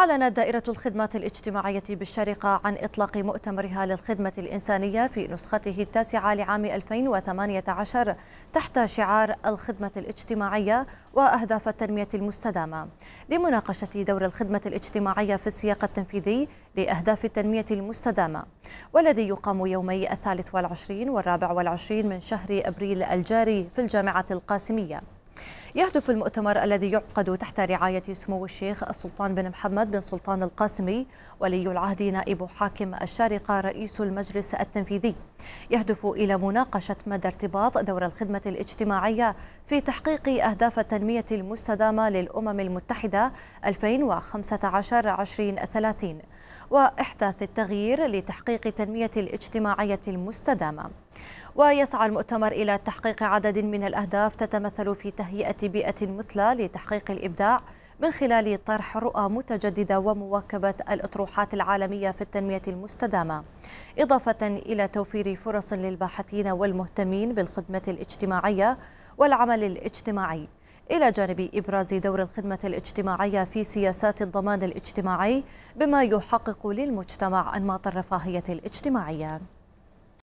أعلنت دائرة الخدمات الاجتماعية بالشارقة عن إطلاق مؤتمرها للخدمة الإنسانية في نسخته التاسعة لعام 2018 تحت شعار الخدمة الاجتماعية وأهداف التنمية المستدامة لمناقشة دور الخدمة الاجتماعية في السياق التنفيذي لأهداف التنمية المستدامة والذي يقام يومي الثالث والعشرين والرابع والعشرين من شهر أبريل الجاري في الجامعة القاسمية يهدف المؤتمر الذي يعقد تحت رعاية سمو الشيخ السلطان بن محمد بن سلطان القاسمي ولي العهد نائب حاكم الشارقة رئيس المجلس التنفيذي يهدف إلى مناقشة مدى ارتباط دور الخدمة الاجتماعية في تحقيق أهداف التنمية المستدامة للأمم المتحدة 2015-2030 وإحداث التغيير لتحقيق التنمية الاجتماعية المستدامة ويسعى المؤتمر إلى تحقيق عدد من الأهداف تتمثل في تهيئة بيئة مثلى لتحقيق الإبداع من خلال طرح رؤى متجددة ومواكبة الأطروحات العالمية في التنمية المستدامة إضافة إلى توفير فرص للباحثين والمهتمين بالخدمة الاجتماعية والعمل الاجتماعي إلى جانب إبراز دور الخدمة الاجتماعية في سياسات الضمان الاجتماعي بما يحقق للمجتمع أنماط الرفاهية الاجتماعية